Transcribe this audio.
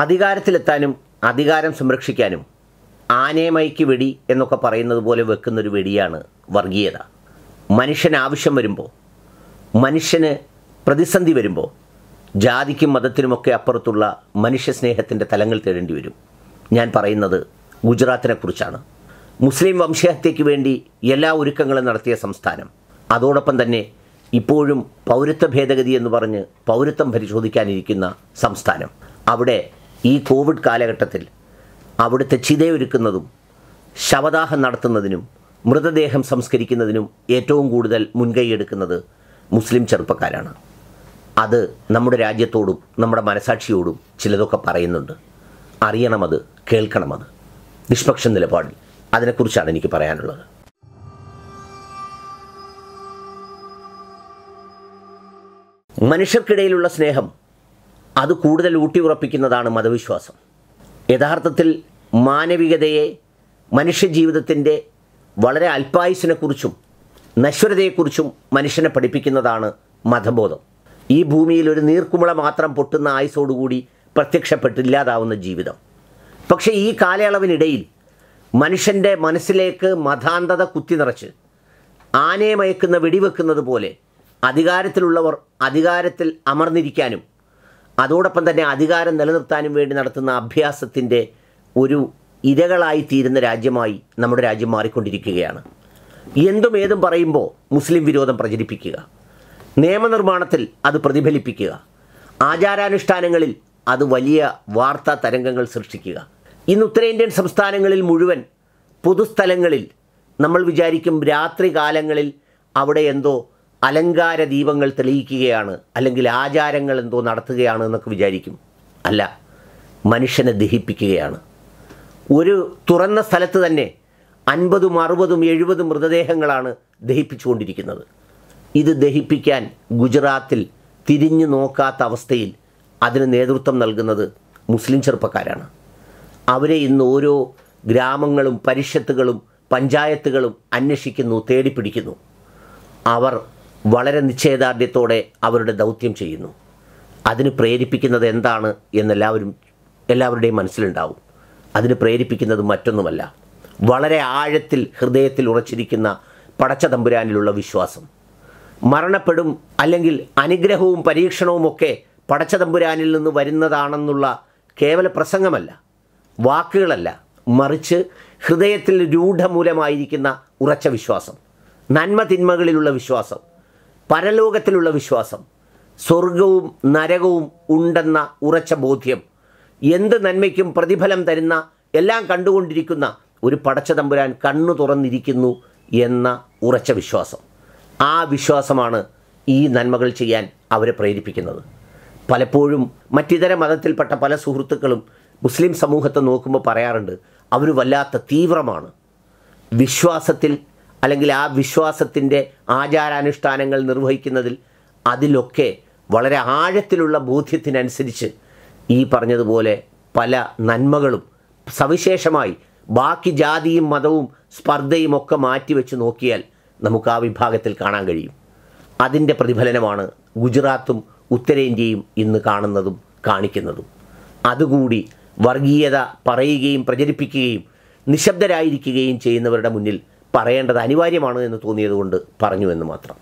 അധികാരത്തിലെത്താനും അധികാരം സംരക്ഷിക്കാനും ആനേമയ്ക്ക് വെടി എന്നൊക്കെ പറയുന്നത് പോലെ വെക്കുന്നൊരു വെടിയാണ് വർഗീയത മനുഷ്യന് ആവശ്യം വരുമ്പോൾ മനുഷ്യന് പ്രതിസന്ധി വരുമ്പോൾ ജാതിക്കും മതത്തിനുമൊക്കെ അപ്പുറത്തുള്ള മനുഷ്യസ്നേഹത്തിൻ്റെ തലങ്ങൾ തേടേണ്ടി വരും ഞാൻ പറയുന്നത് ഗുജറാത്തിനെക്കുറിച്ചാണ് മുസ്ലിം വംശഹത്യയ്ക്ക് വേണ്ടി എല്ലാ ഒരുക്കങ്ങളും നടത്തിയ സംസ്ഥാനം അതോടൊപ്പം തന്നെ ഇപ്പോഴും പൗരത്വ ഭേദഗതി എന്ന് പറഞ്ഞ് പൗരത്വം പരിശോധിക്കാനിരിക്കുന്ന സംസ്ഥാനം അവിടെ ഈ കോവിഡ് കാലഘട്ടത്തിൽ അവിടുത്തെ ചിതയൊരുക്കുന്നതും ശവദാഹം നടത്തുന്നതിനും മൃതദേഹം സംസ്കരിക്കുന്നതിനും ഏറ്റവും കൂടുതൽ മുൻകൈയെടുക്കുന്നത് മുസ്ലിം ചെറുപ്പക്കാരാണ് അത് നമ്മുടെ രാജ്യത്തോടും നമ്മുടെ മനസാക്ഷിയോടും ചിലതൊക്കെ പറയുന്നുണ്ട് അറിയണമത് കേൾക്കണമത് നിഷ്പക്ഷ നിലപാടിൽ അതിനെക്കുറിച്ചാണ് എനിക്ക് പറയാനുള്ളത് മനുഷ്യർക്കിടയിലുള്ള സ്നേഹം അത് കൂടുതൽ ഊട്ടിയുറപ്പിക്കുന്നതാണ് മതവിശ്വാസം യഥാർത്ഥത്തിൽ മാനവികതയെ മനുഷ്യജീവിതത്തിൻ്റെ വളരെ അല്പായുസിനെക്കുറിച്ചും നശ്വരതയെക്കുറിച്ചും മനുഷ്യനെ പഠിപ്പിക്കുന്നതാണ് മതബോധം ഈ ഭൂമിയിൽ ഒരു നീർക്കുമിള മാത്രം പൊട്ടുന്ന ആയുസോടുകൂടി പ്രത്യക്ഷപ്പെട്ടില്ലാതാവുന്ന ജീവിതം പക്ഷേ ഈ കാലയളവിനിടയിൽ മനുഷ്യൻ്റെ മനസ്സിലേക്ക് മതാന്തത കുത്തി നിറച്ച് ആനയെ മയക്കുന്ന വെടിവെക്കുന്നത് പോലെ അധികാരത്തിലുള്ളവർ അധികാരത്തിൽ അമർന്നിരിക്കാനും അതോടൊപ്പം തന്നെ അധികാരം നിലനിർത്താനും വേണ്ടി നടത്തുന്ന അഭ്യാസത്തിൻ്റെ ഒരു ഇരകളായി തീരുന്ന രാജ്യമായി നമ്മുടെ രാജ്യം മാറിക്കൊണ്ടിരിക്കുകയാണ് എന്തും ഏതും പറയുമ്പോൾ മുസ്ലിം വിരോധം പ്രചരിപ്പിക്കുക നിയമനിർമ്മാണത്തിൽ അത് പ്രതിഫലിപ്പിക്കുക ആചാരാനുഷ്ഠാനങ്ങളിൽ അത് വലിയ വാർത്താ തരംഗങ്ങൾ സൃഷ്ടിക്കുക ഇന്ന് ഉത്തരേന്ത്യൻ സംസ്ഥാനങ്ങളിൽ മുഴുവൻ പൊതുസ്ഥലങ്ങളിൽ നമ്മൾ വിചാരിക്കും രാത്രി കാലങ്ങളിൽ അവിടെ എന്തോ അലങ്കാര ദീപങ്ങൾ തെളിയിക്കുകയാണ് അല്ലെങ്കിൽ ആചാരങ്ങൾ എന്തോ നടത്തുകയാണ് എന്നൊക്കെ വിചാരിക്കും അല്ല മനുഷ്യനെ ദഹിപ്പിക്കുകയാണ് ഒരു തുറന്ന സ്ഥലത്ത് തന്നെ അൻപതും അറുപതും എഴുപതും മൃതദേഹങ്ങളാണ് ദഹിപ്പിച്ചുകൊണ്ടിരിക്കുന്നത് ഇത് ദഹിപ്പിക്കാൻ ഗുജറാത്തിൽ തിരിഞ്ഞു നോക്കാത്ത അവസ്ഥയിൽ അതിന് നേതൃത്വം നൽകുന്നത് മുസ്ലിം ചെറുപ്പക്കാരാണ് അവരെ ഇന്ന് ഓരോ ഗ്രാമങ്ങളും പരിഷത്തുകളും പഞ്ചായത്തുകളും അന്വേഷിക്കുന്നു തേടിപ്പിടിക്കുന്നു അവർ വളരെ നിശ്ചയദാർഢ്യത്തോടെ അവരുടെ ദൗത്യം ചെയ്യുന്നു അതിന് പ്രേരിപ്പിക്കുന്നത് എന്താണ് എന്നെല്ലാവരും എല്ലാവരുടെയും മനസ്സിലുണ്ടാവും അതിന് പ്രേരിപ്പിക്കുന്നത് മറ്റൊന്നുമല്ല വളരെ ആഴത്തിൽ ഹൃദയത്തിൽ ഉറച്ചിരിക്കുന്ന പടച്ച തമ്പുരാനിലുള്ള വിശ്വാസം മരണപ്പെടും അല്ലെങ്കിൽ അനുഗ്രഹവും ഒക്കെ പടച്ച തമ്പുരാനിൽ നിന്ന് വരുന്നതാണെന്നുള്ള കേവല പ്രസംഗമല്ല വാക്കുകളല്ല മറിച്ച് ഹൃദയത്തിൽ രൂഢമൂലമായിരിക്കുന്ന ഉറച്ച വിശ്വാസം നന്മ തിന്മകളിലുള്ള വിശ്വാസം പരലോകത്തിലുള്ള വിശ്വാസം സ്വർഗവും നരകവും ഉണ്ടെന്ന ഉറച്ച ബോധ്യം എന്ത് നന്മയ്ക്കും പ്രതിഫലം തരുന്ന എല്ലാം കണ്ടുകൊണ്ടിരിക്കുന്ന ഒരു പടച്ച തമ്പുരാൻ കണ്ണു തുറന്നിരിക്കുന്നു എന്ന ഉറച്ച വിശ്വാസം ആ വിശ്വാസമാണ് ഈ നന്മകൾ ചെയ്യാൻ അവരെ പ്രേരിപ്പിക്കുന്നത് പലപ്പോഴും മറ്റിതര മതത്തിൽപ്പെട്ട പല സുഹൃത്തുക്കളും മുസ്ലിം സമൂഹത്തെ നോക്കുമ്പോൾ പറയാറുണ്ട് അവർ വല്ലാത്ത തീവ്രമാണ് വിശ്വാസത്തിൽ അല്ലെങ്കിൽ ആ വിശ്വാസത്തിൻ്റെ ആചാരാനുഷ്ഠാനങ്ങൾ നിർവഹിക്കുന്നതിൽ അതിലൊക്കെ വളരെ ആഴത്തിലുള്ള ബോധ്യത്തിനനുസരിച്ച് ഈ പറഞ്ഞതുപോലെ പല നന്മകളും സവിശേഷമായി ബാക്കി ജാതിയും മതവും സ്പർദ്ധയും ഒക്കെ മാറ്റിവെച്ച് നോക്കിയാൽ നമുക്ക് ആ വിഭാഗത്തിൽ കാണാൻ കഴിയും അതിൻ്റെ പ്രതിഫലനമാണ് ഗുജറാത്തും ഉത്തരേന്ത്യയും ഇന്ന് കാണുന്നതും കാണിക്കുന്നതും അതുകൂടി വർഗീയത പറയുകയും പ്രചരിപ്പിക്കുകയും നിശബ്ദരായിരിക്കുകയും ചെയ്യുന്നവരുടെ മുന്നിൽ പറയേണ്ടത് അനിവാര്യമാണ് എന്ന് തോന്നിയതുകൊണ്ട് പറഞ്ഞു എന്ന് മാത്രം